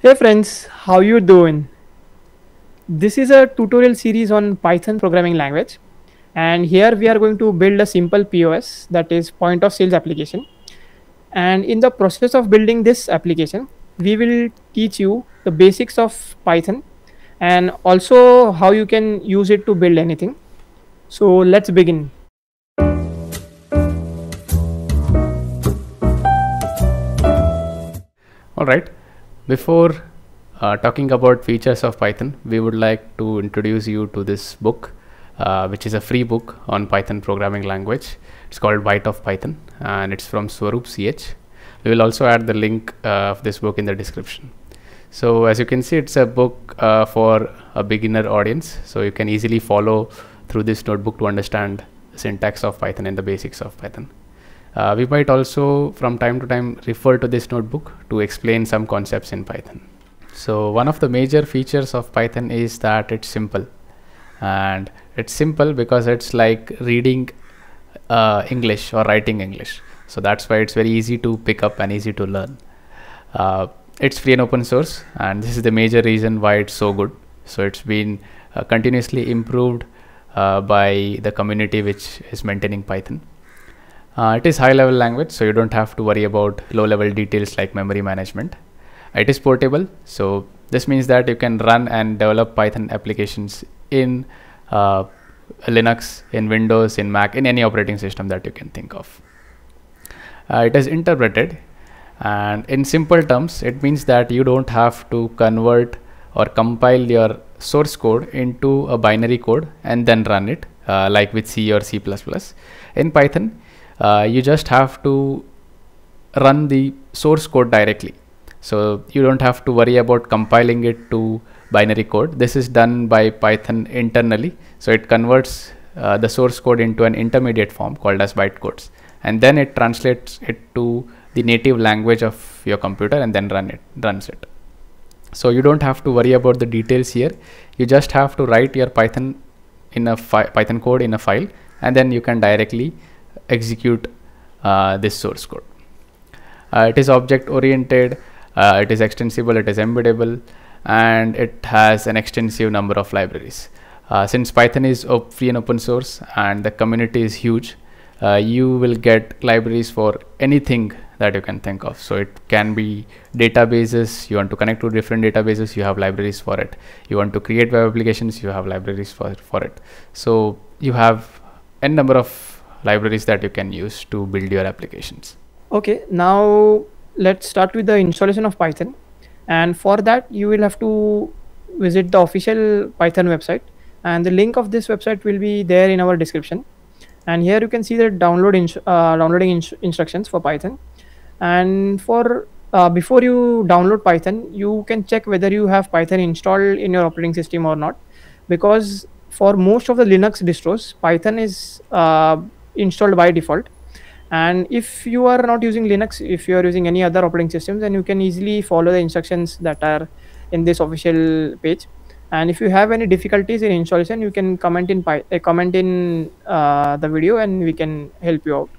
Hey friends, how you doing? This is a tutorial series on Python programming language and here we are going to build a simple POS that is point of sales application and in the process of building this application we will teach you the basics of Python and also how you can use it to build anything. So let's begin. Alright, before uh, talking about features of Python, we would like to introduce you to this book, uh, which is a free book on Python programming language. It's called Byte of Python and it's from Swaroop CH. We will also add the link uh, of this book in the description. So as you can see, it's a book uh, for a beginner audience. So you can easily follow through this notebook to understand the syntax of Python and the basics of Python. Uh, we might also from time to time refer to this notebook to explain some concepts in Python. So one of the major features of Python is that it's simple and it's simple because it's like reading uh, English or writing English. So that's why it's very easy to pick up and easy to learn. Uh, it's free and open source and this is the major reason why it's so good. So it's been uh, continuously improved uh, by the community which is maintaining Python. Uh, it is high level language, so you don't have to worry about low level details like memory management. Uh, it is portable, so this means that you can run and develop Python applications in uh, Linux, in Windows, in Mac, in any operating system that you can think of. Uh, it is interpreted and in simple terms it means that you don't have to convert or compile your source code into a binary code and then run it uh, like with C or C++. In Python uh, you just have to run the source code directly so you don't have to worry about compiling it to binary code this is done by python internally so it converts uh, the source code into an intermediate form called as bytecodes and then it translates it to the native language of your computer and then run it runs it so you don't have to worry about the details here you just have to write your python in a python code in a file and then you can directly execute uh, this source code. Uh, it is object oriented, uh, it is extensible, it is embeddable, and it has an extensive number of libraries. since Python is free and open source and the community is huge, uh, you will get libraries for anything that you can think of so it can be databases you want to connect to different databases you have libraries for it you want to create web applications you have libraries for for it so you have n number of libraries that you can use to build your applications. Okay, now let's start with the installation of Python. And for that, you will have to visit the official Python website. And the link of this website will be there in our description. And here you can see the download ins uh, downloading ins instructions for Python. And for uh, before you download Python, you can check whether you have Python installed in your operating system or not. Because for most of the Linux distros, Python is uh, installed by default and if you are not using linux if you are using any other operating systems then you can easily follow the instructions that are in this official page and if you have any difficulties in installation you can comment in uh, comment in uh, the video and we can help you out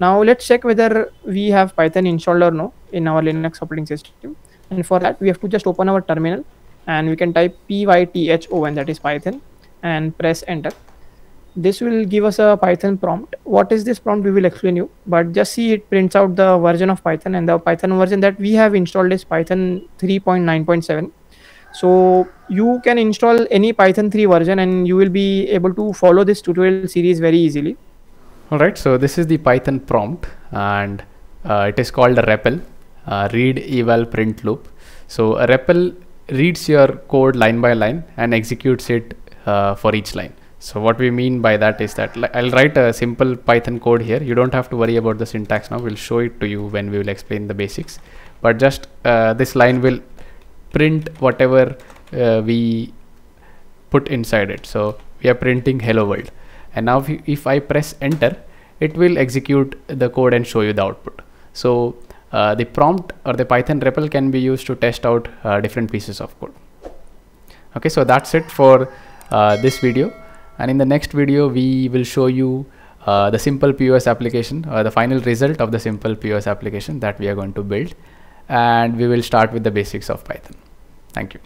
now let's check whether we have python installed or no in our linux operating system and for that we have to just open our terminal and we can type python that is python and press enter this will give us a python prompt what is this prompt we will explain you but just see it prints out the version of python and the python version that we have installed is python 3.9.7 so you can install any python 3 version and you will be able to follow this tutorial series very easily all right so this is the python prompt and uh, it is called a repl uh, read eval print loop so a repl reads your code line by line and executes it uh, for each line so what we mean by that is that I'll write a simple Python code here. You don't have to worry about the syntax now. We'll show it to you when we will explain the basics. But just uh, this line will print whatever uh, we put inside it. So we are printing hello world. And now if, you, if, I press enter, it will execute the code and show you the output. So uh, the prompt or the Python REPL can be used to test out uh, different pieces of code. Okay, so that's it for uh, this video and in the next video we will show you uh, the simple POS application or uh, the final result of the simple POS application that we are going to build and we will start with the basics of Python. Thank you.